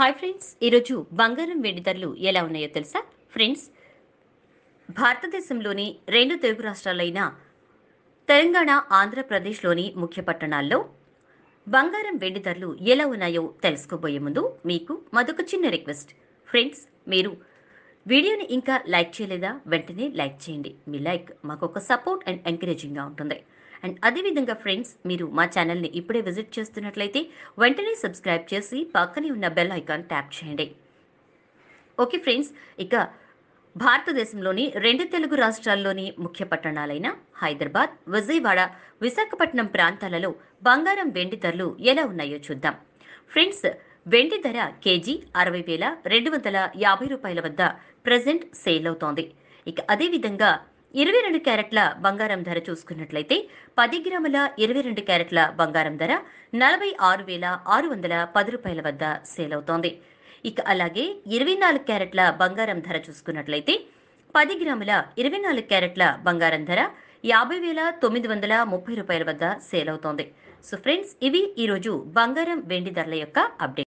hi friends ఈరోజు బంగారం వెండి ధరలు ఎలా ఉన్నాయో తెలుసా ఫ్రెండ్స్ భారతదేశంలోని రెండు తెలుగు రాష్ట్రాలైన తెలంగాణ ఆంధ్రప్రదేశ్లోని ముఖ్య పట్టణాల్లో బంగారం వెండి ధరలు ఎలా ఉన్నాయో తెలుసుకోబోయే ముందు మీకు మరొక చిన్న రిక్వెస్ట్ ఫ్రెండ్స్ మీరు వీడియోని ఇంకా లైక్ చేయలేదా వెంటనే లైక్ చేయండి మీ లైక్ మాకు ఒక సపోర్ట్ అండ్ ఎంకరేజింగ్గా ఉంటుంది అండ్ అదేవిధంగా ఫ్రెండ్స్ మీరు మా ఛానల్ని ఇప్పుడే విజిట్ చేస్తున్నట్లయితే వెంటనే సబ్స్క్రైబ్ చేసి పక్కనే ఉన్న బెల్ ఐకాన్ ట్యాప్ చేయండి ఓకే ఫ్రెండ్స్ ఇక భారతదేశంలోని రెండు తెలుగు రాష్ట్రాల్లోని ముఖ్య పట్టణాలైన హైదరాబాద్ విజయవాడ విశాఖపట్నం ప్రాంతాలలో బంగారం వెండి ధరలు ఎలా ఉన్నాయో చూద్దాం ఫ్రెండ్స్ వెండి ధర కేజీ అరవై వేల రెండు వందల యాభై రూపాయల వద్ద ప్రజెంట్ సేల్ అవుతోంది ఇక అదేవిధంగా ఇరవై రెండు క్యారెట్ల బంగారం ధర చూసుకున్నట్లయితే పది గ్రాముల ఇరవై రెండు క్యారెట్ల బంగారం ధర నలభై ఆరు వేల ఆరు వందల పది రూపాయల వద్ద సేల్ అవుతోంది ఇక అలాగే ఇరవై నాలుగు క్యారెట్ల బంగారం ధర చూసుకున్నట్లయితే పది గ్రాముల ఇరవై నాలుగు క్యారెట్ల బంగారం ధర యాభై వేల తొమ్మిది వందల ముప్పై రూపాయల వద్ద సేల్ అవుతోంది సో ఫ్రెండ్స్ ఇవి ఈరోజు బంగారం వెండి ధరల యొక్క అప్డేట్